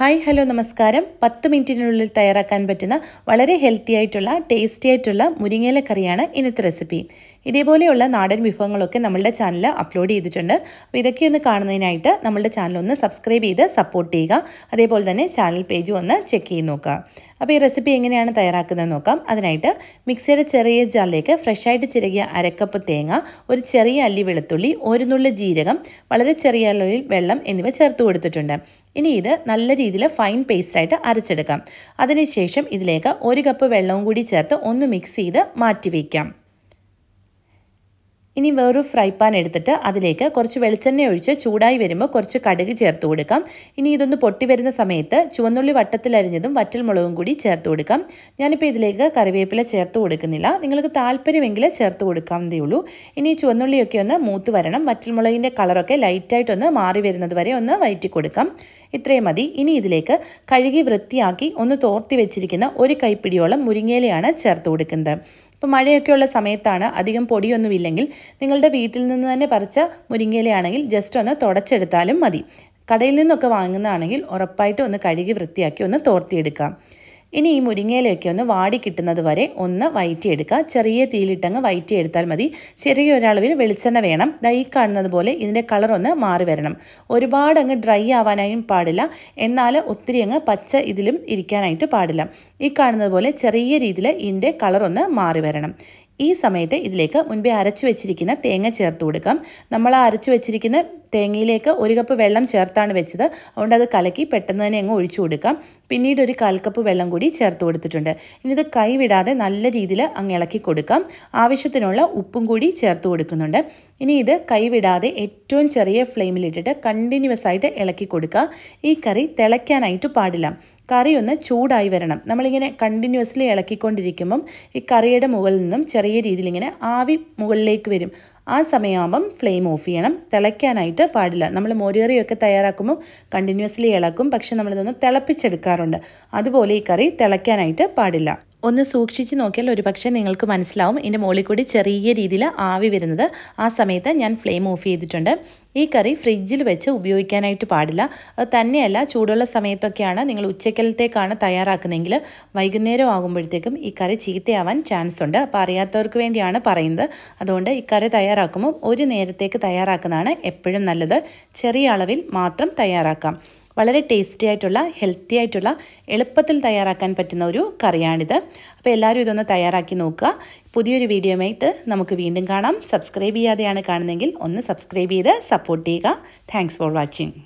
hi hello നമസ്കാരം പത്ത് മിനിറ്റിനുള്ളിൽ തയ്യാറാക്കാൻ പറ്റുന്ന വളരെ ഹെൽത്തി ആയിട്ടുള്ള ടേസ്റ്റി ആയിട്ടുള്ള മുരിങ്ങയില കറിയാണ് ഇന്നത്തെ റെസിപ്പി ഇതേപോലെയുള്ള നാടൻ വിഭവങ്ങളൊക്കെ നമ്മളുടെ ചാനൽ അപ്ലോഡ് ചെയ്തിട്ടുണ്ട് അപ്പോൾ ഇതൊക്കെ ഒന്ന് കാണുന്നതിനായിട്ട് നമ്മളുടെ ചാനൽ ഒന്ന് സബ്സ്ക്രൈബ് ചെയ്ത് സപ്പോർട്ട് ചെയ്യുക അതേപോലെ തന്നെ ചാനൽ പേജ് ഒന്ന് ചെക്ക് ചെയ്ത് നോക്കുക അപ്പോൾ ഈ റെസിപ്പി എങ്ങനെയാണ് തയ്യാറാക്കുന്നത് നോക്കാം അതിനായിട്ട് മിക്സിയുടെ ചെറിയ ജാറിലേക്ക് ഫ്രഷായിട്ട് ചിരകിയ അരക്കപ്പ് തേങ്ങ ഒരു ചെറിയ അല്ലി വെളുത്തുള്ളി ഒരു നുള്ളി ജീരകം വളരെ ചെറിയ അളവിൽ വെള്ളം എന്നിവ ചേർത്ത് കൊടുത്തിട്ടുണ്ട് ഇനി ഇത് നല്ല രീതിയിൽ ഫൈൻ പേസ്റ്റായിട്ട് അരച്ചെടുക്കാം അതിനുശേഷം ഇതിലേക്ക് ഒരു കപ്പ് വെള്ളവും കൂടി ചേർത്ത് ഒന്ന് മിക്സ് ചെയ്ത് മാറ്റി വയ്ക്കാം ഇനി വേറൊരു ഫ്രൈ പാൻ എടുത്തിട്ട് അതിലേക്ക് കുറച്ച് വെളിച്ചെണ്ണ ഒഴിച്ച് ചൂടായി വരുമ്പോൾ കുറച്ച് കടുക് ചേർത്ത് കൊടുക്കാം ഇനി ഇതൊന്ന് പൊട്ടി വരുന്ന സമയത്ത് ചുവന്നുള്ളി വട്ടത്തിലരിഞ്ഞതും മുളകും കൂടി ചേർത്ത് കൊടുക്കാം ഞാനിപ്പോൾ ഇതിലേക്ക് കറിവേപ്പില ചേർത്ത് കൊടുക്കുന്നില്ല നിങ്ങൾക്ക് താല്പര്യമെങ്കിൽ ചേർത്ത് കൊടുക്കാവുന്നതേ ഉള്ളൂ ഇനി ചുവന്നുള്ളിയൊക്കെ ഒന്ന് മൂത്ത് വരണം മുളകിൻ്റെ കളറൊക്കെ ലൈറ്റായിട്ടൊന്ന് മാറി വരുന്നത് വരെ ഒന്ന് വയറ്റി കൊടുക്കാം ഇത്രയും മതി ഇനി ഇതിലേക്ക് കഴുകി വൃത്തിയാക്കി ഒന്ന് തോർത്തി വെച്ചിരിക്കുന്ന ഒരു കൈപ്പിടിയോളം മുരിങ്ങയിലയാണ് ചേർത്ത് കൊടുക്കുന്നത് ഇപ്പോൾ മഴയൊക്കെയുള്ള സമയത്താണ് അധികം പൊടിയൊന്നുമില്ലെങ്കിൽ നിങ്ങളുടെ വീട്ടിൽ നിന്ന് തന്നെ പറിച്ച മുരിങ്ങയിലയാണെങ്കിൽ ജസ്റ്റ് ഒന്ന് തുടച്ചെടുത്താലും മതി കടയിൽ നിന്നൊക്കെ വാങ്ങുന്നതാണെങ്കിൽ ഉറപ്പായിട്ട് ഒന്ന് കഴുകി വൃത്തിയാക്കി ഒന്ന് തോർത്തിയെടുക്കാം ഇനി ഈ മുരിങ്ങയിലേക്ക് ഒന്ന് വാടി കിട്ടുന്നത് വരെ ഒന്ന് വയറ്റിയെടുക്കുക ചെറിയ തീയിലിട്ടങ്ങ് വയറ്റിയെടുത്താൽ മതി ചെറിയ ഒരളവിൽ വെളിച്ചെണ്ണ വേണം ദാ ഈ കാണുന്നത് പോലെ ഇതിൻ്റെ കളർ ഒന്ന് മാറി വരണം ഒരുപാട് അങ്ങ് ഡ്രൈ ആവാനായും പാടില്ല എന്നാൽ ഒത്തിരി അങ്ങ് പച്ച ഇതിലും ഇരിക്കാനായിട്ട് പാടില്ല ഈ കാണുന്നത് പോലെ ചെറിയ രീതിയിൽ ഇതിൻ്റെ കളർ ഒന്ന് മാറി വരണം ഈ സമയത്ത് ഇതിലേക്ക് മുൻപേ അരച്ചു വെച്ചിരിക്കുന്ന തേങ്ങ ചേർത്ത് കൊടുക്കാം നമ്മൾ അരച്ചു വെച്ചിരിക്കുന്ന തേങ്ങയിലേക്ക് ഒരു കപ്പ് വെള്ളം ചേർത്താണ് വെച്ചത് അതുകൊണ്ട് അത് കലക്കി പെട്ടെന്ന് തന്നെ അങ്ങ് ഒഴിച്ചു കൊടുക്കാം പിന്നീട് ഒരു കാൽ കപ്പ് വെള്ളം കൂടി ചേർത്ത് കൊടുത്തിട്ടുണ്ട് ഇനി ഇത് കൈവിടാതെ നല്ല രീതിയിൽ അങ്ങ് ഇളക്കി കൊടുക്കാം ആവശ്യത്തിനുള്ള ഉപ്പും കൂടി ചേർത്ത് കൊടുക്കുന്നുണ്ട് ഇനി ഇത് കൈവിടാതെ ഏറ്റവും ചെറിയ ഫ്ലെയിമിലിട്ടിട്ട് കണ്ടിന്യൂസ് ആയിട്ട് ഇളക്കി കൊടുക്കുക ഈ കറി തിളയ്ക്കാനായിട്ട് പാടില്ല കറി ഒന്ന് ചൂടായി വരണം നമ്മളിങ്ങനെ കണ്ടിന്യൂസ്ലി ഇളക്കിക്കൊണ്ടിരിക്കുമ്പം ഈ കറിയുടെ മുകളിൽ നിന്നും ചെറിയ രീതിയിൽ ഇങ്ങനെ ആവി മുകളിലേക്ക് വരും ആ സമയമാകുമ്പം ഫ്ലെയിം ഓഫ് ചെയ്യണം തിളയ്ക്കാനായിട്ട് പാടില്ല നമ്മൾ മോരുകറിയൊക്കെ തയ്യാറാക്കുമ്പോൾ കണ്ടിന്യൂസ്ലി ഇളക്കും പക്ഷെ നമ്മളിതൊന്ന് തിളപ്പിച്ചെടുക്കാറുണ്ട് അതുപോലെ ഈ കറി തിളയ്ക്കാനായിട്ട് പാടില്ല ഒന്ന് സൂക്ഷിച്ച് നോക്കിയാൽ പക്ഷേ നിങ്ങൾക്ക് മനസ്സിലാവും ഇതിൻ്റെ മുകളിൽ കൂടി ചെറിയ രീതിയിൽ ആവി വരുന്നത് ആ സമയത്ത് ഞാൻ ഫ്ലെയിം ഓഫ് ചെയ്തിട്ടുണ്ട് ഈ കറി ഫ്രിഡ്ജിൽ വെച്ച് ഉപയോഗിക്കാനായിട്ട് പാടില്ല അത് തന്നെയല്ല ചൂടുള്ള സമയത്തൊക്കെയാണ് നിങ്ങൾ ഉച്ചക്കലത്തേക്കാണ് തയ്യാറാക്കുന്നതെങ്കിൽ വൈകുന്നേരം ആകുമ്പോഴത്തേക്കും ഈ കറി ചീത്തയാവാൻ ചാൻസ് ഉണ്ട് അപ്പോൾ അറിയാത്തവർക്ക് വേണ്ടിയാണ് പറയുന്നത് അതുകൊണ്ട് ഈ കറി തയ്യാറാക്കുമ്പോൾ ഒരു നേരത്തേക്ക് തയ്യാറാക്കുന്നതാണ് എപ്പോഴും നല്ലത് ചെറിയ അളവിൽ മാത്രം തയ്യാറാക്കാം വളരെ ടേസ്റ്റി ആയിട്ടുള്ള ഹെൽത്തി ആയിട്ടുള്ള എളുപ്പത്തിൽ തയ്യാറാക്കാൻ പറ്റുന്ന ഒരു കറിയാണിത് അപ്പോൾ എല്ലാവരും ഇതൊന്ന് തയ്യാറാക്കി നോക്കുക പുതിയൊരു വീഡിയോയുമായിട്ട് നമുക്ക് വീണ്ടും കാണാം സബ്സ്ക്രൈബ് ചെയ്യാതെയാണ് കാണുന്നതെങ്കിൽ ഒന്ന് സബ്സ്ക്രൈബ് ചെയ്ത് സപ്പോർട്ട് ചെയ്യുക താങ്ക്സ് ഫോർ വാച്ചിങ്